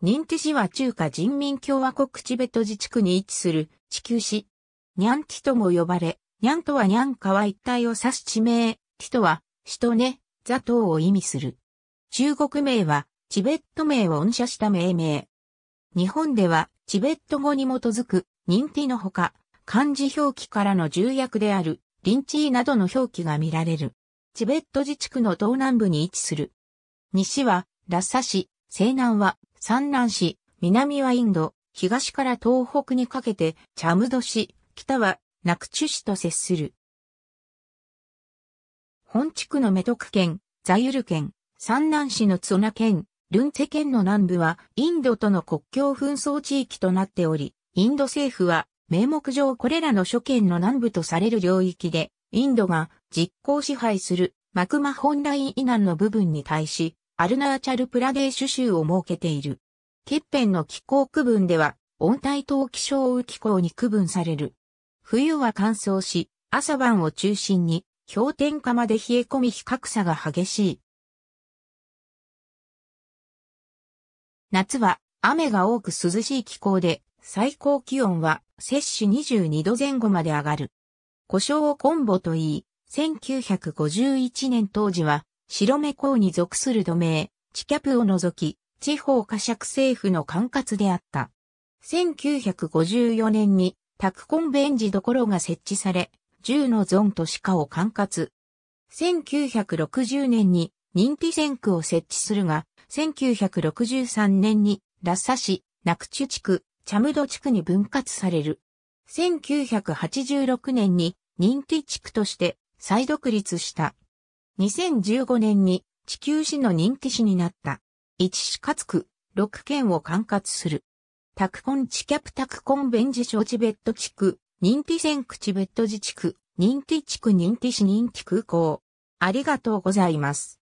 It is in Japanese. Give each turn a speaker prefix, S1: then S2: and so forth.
S1: ニンテ市は中華人民共和国チベット自治区に位置する地球市。ニャンティとも呼ばれ、ニャンとはニャン川一帯を指す地名、ティとは、首都ね、座頭を意味する。中国名は、チベット名を恩赦した命名。日本では、チベット語に基づく、ニンティのほか、漢字表記からの重役である、リンチーなどの表記が見られる。チベット自治区の東南部に位置する。西は、ラッサ市、西南は、産南市、南はインド、東から東北にかけて、チャムド市、北は、ナクチュ市と接する。本地区のメトク県、ザユル県、山南市のツナ県、ルンツェ県の南部は、インドとの国境紛争地域となっており、インド政府は、名目上これらの諸県の南部とされる領域で、インドが実効支配するマクマ本ライン以南の部分に対し、アルナーチャルプラデーシュ州を設けている。欠片の気候区分では、温帯冬気象雨気候に区分される。冬は乾燥し、朝晩を中心に氷点下まで冷え
S2: 込み比較差が激しい。
S1: 夏は雨が多く涼しい気候で最高気温は摂氏22度前後まで上がる。故障をコンボといい、1951年当時は白目港に属する土名、地キャプを除き、地方過借政府の管轄であった。1954年に、タクコンベンジどころが設置され、銃のゾンとシカを管轄。1960年に認定線区を設置するが、1963年にラッサ市、ナクチュ地区、チャムド地区に分割される。1986年に認定地区として再独立した。2015年に地球市の人気市になった。一市かつく、6県を管轄する。タクコンチキャプタクコンベンジ小チベット地区、認定線区チベット自治区、認定地区認定市認定空港。
S2: ありがとうございます。